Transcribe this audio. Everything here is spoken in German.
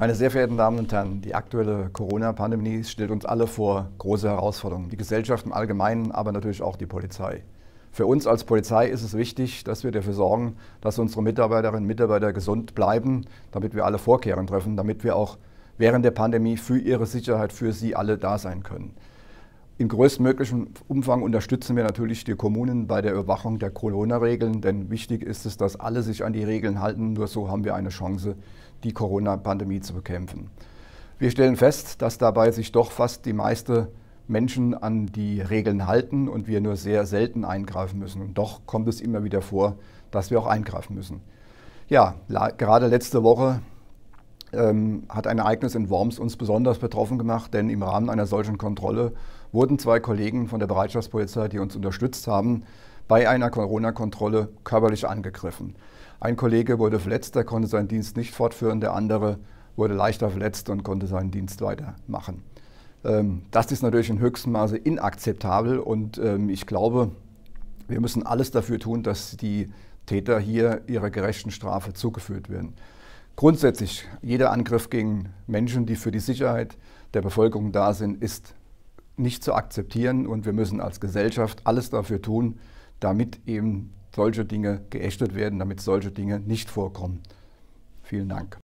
Meine sehr verehrten Damen und Herren, die aktuelle Corona-Pandemie stellt uns alle vor große Herausforderungen, die Gesellschaft im Allgemeinen, aber natürlich auch die Polizei. Für uns als Polizei ist es wichtig, dass wir dafür sorgen, dass unsere Mitarbeiterinnen und Mitarbeiter gesund bleiben, damit wir alle Vorkehrungen treffen, damit wir auch während der Pandemie für ihre Sicherheit, für sie alle da sein können. In größtmöglichem Umfang unterstützen wir natürlich die Kommunen bei der Überwachung der Corona-Regeln, denn wichtig ist es, dass alle sich an die Regeln halten. Nur so haben wir eine Chance, die Corona-Pandemie zu bekämpfen. Wir stellen fest, dass dabei sich doch fast die meisten Menschen an die Regeln halten und wir nur sehr selten eingreifen müssen. Und doch kommt es immer wieder vor, dass wir auch eingreifen müssen. Ja, gerade letzte Woche ähm, hat ein Ereignis in Worms uns besonders betroffen gemacht, denn im Rahmen einer solchen Kontrolle wurden zwei Kollegen von der Bereitschaftspolizei, die uns unterstützt haben, bei einer Corona-Kontrolle körperlich angegriffen. Ein Kollege wurde verletzt, der konnte seinen Dienst nicht fortführen, der andere wurde leichter verletzt und konnte seinen Dienst weitermachen. Ähm, das ist natürlich in höchstem Maße inakzeptabel und ähm, ich glaube, wir müssen alles dafür tun, dass die Täter hier ihrer gerechten Strafe zugeführt werden. Grundsätzlich, jeder Angriff gegen Menschen, die für die Sicherheit der Bevölkerung da sind, ist nicht zu akzeptieren und wir müssen als Gesellschaft alles dafür tun, damit eben solche Dinge geächtet werden, damit solche Dinge nicht vorkommen. Vielen Dank.